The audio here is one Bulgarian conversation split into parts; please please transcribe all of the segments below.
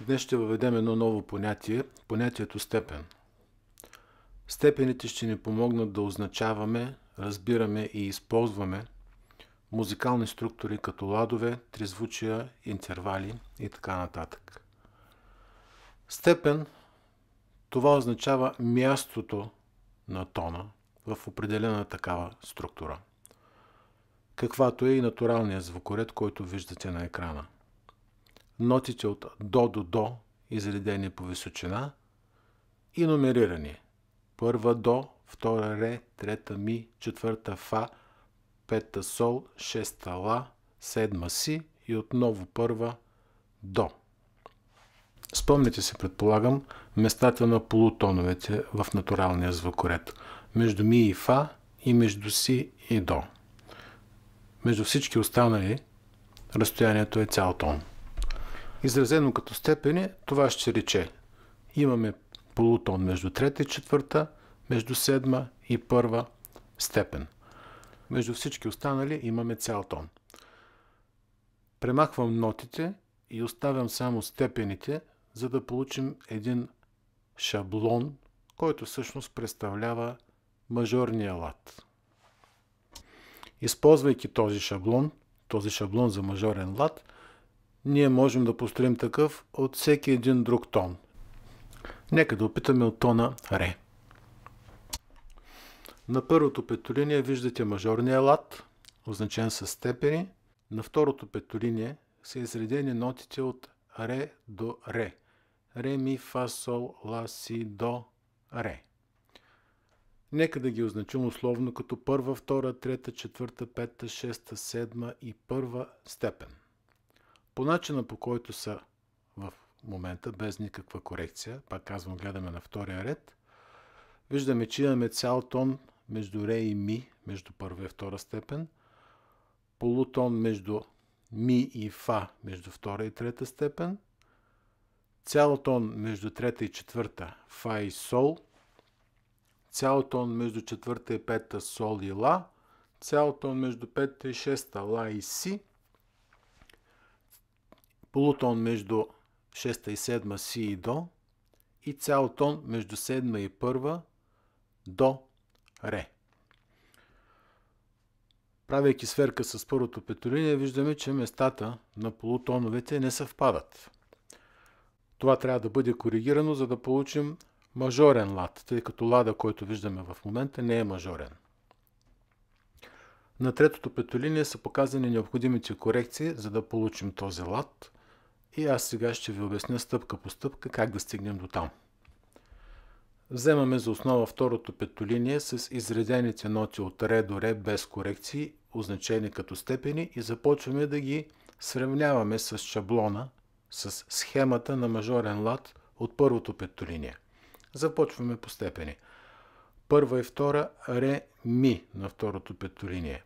Днес ще въведем едно ново понятие – понятието степен. Степените ще ни помогнат да означаваме, разбираме и използваме музикални структури като ладове, трезвучия, интервали и така нататък. Степен – това означава мястото на тона в определена такава структура, каквато е и натуралният звукоред, който виждате на екрана – нотите от до до до, изредени по височина и номерирани. Първа до, втора ре, трета ми, четвърта фа, пета сол, шеста ла, седма си и отново първа до. Спомняте се, предполагам, местата на полутоновете в натуралния звукоред. Между ми и фа и между си и до. Между всички останали разстоянието е цял тон. Изразено като степени, това ще рече. Имаме полутон между трета и четвърта, между седма и първа степен. Между всички останали имаме цял тон. Премахвам нотите и оставям само степените, за да получим един шаблон, който всъщност представлява мажорния лад. Използвайки този шаблон, този шаблон за мажорен лад, ние можем да построим такъв от всеки един друг тон. Нека да опитаме от тона Ре. На първото петолиние виждате мажорния лад, означен с степени. На второто петолиние са изредени нотите от Ре до Ре. Ре, ми, фа, сол, ла, си, до, Ре. Нека да ги означим условно като първа, втора, трета, четвърта, пета, шеста, седма и първа степен по начина по който са в момента, без никаква корекция, пак казвам, гледаме на втория ред, виждаме, че имаме цял тон между ре и ми, между първа и втора степен, полутон между ми и фа, между втора и трета степен, цял тон между трета и четвърта, фа и сол, цял тон между четвърта и пета, сол и ла, цял тон между пета и шеста, ла и си, полутон между 6 и 7 си и до и цял тон между 7 и 1 до ре. Правейки сверка с първото петолиние, виждаме, че местата на полутоновете не съвпадат. Това трябва да бъде коригирано, за да получим мажорен лад, тъй като лада, който виждаме в момента, не е мажорен. На третото петолиние са показани необходимите корекции, за да получим този лад – и аз сега ще ви обясня стъпка по стъпка как да стигнем до там. Вземаме за основа второто петолиние с изредените ноти от ре до ре без корекции, означени като степени и започваме да ги сравняваме с шаблона, с схемата на мажорен лад от първото петолиние. Започваме по степени. Първа и втора ре ми на второто петолиние.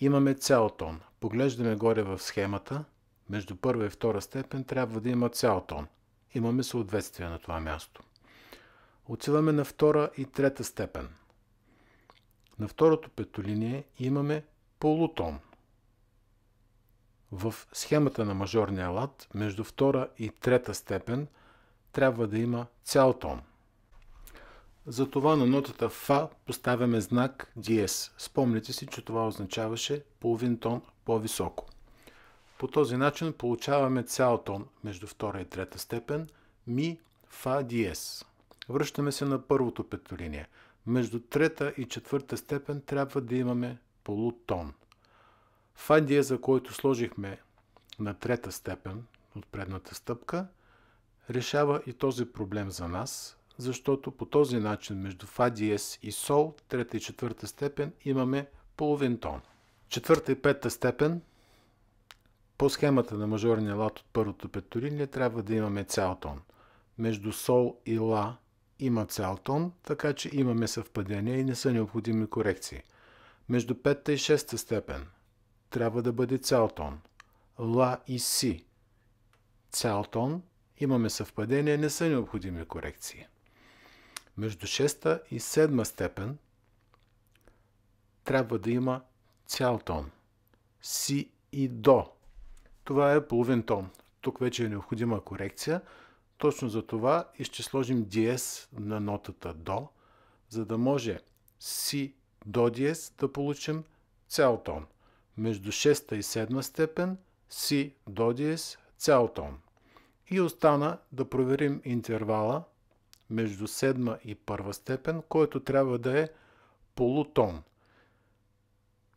Имаме цял тон. Поглеждаме горе в схемата – между първа и втора степен трябва да има цял тон. Имаме съответствие на това място. Отиваме на втора и трета степен. На второто петолиние имаме полутон. В схемата на мажорния лад между втора и трета степен трябва да има цял тон. Затова на нотата Фа поставяме знак диез. Спомните си, че това означаваше половин тон по-високо. По този начин получаваме цял тон между втора и трета степен ми, фа, диез. Връщаме се на първото петолиние. Между трета и четвърта степен трябва да имаме полутон. Фа диеза, който сложихме на трета степен от предната стъпка, решава и този проблем за нас, защото по този начин между фа диез и сол, трета и четвърта степен, имаме половин тон. Четвърта и пета степен по схемата на мажорния лад от първото ние трябва да имаме цял тон. Между сол и ла има цял тон, така че имаме съвпадение и не са необходими корекции. Между петта и шеста степен трябва да бъде цял тон. Ла и си цял тон, имаме съвпадение, не са необходими корекции. Между шеста и седма степен трябва да има цял тон. Си и до – това е половин тон. Тук вече е необходима корекция. Точно за това и ще сложим диез на нотата до, за да може си до диез да получим цял тон. Между 6 и 7 степен си до диез цял тон. И остана да проверим интервала между 7 и 1 степен, който трябва да е полутон.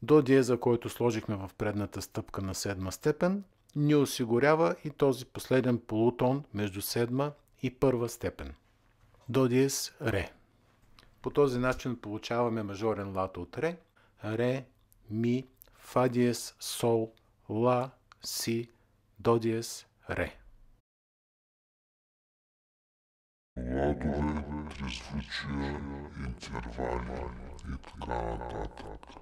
До диеза, който сложихме в предната стъпка на 7 степен, ни осигурява и този последен полутон между седма и първа степен. До диез ре. По този начин получаваме мажорен лад от ре. Ре, ми, фа диез, сол, ла, си, до диез, ре. Ладове, беззвучия, интервали и така нататък.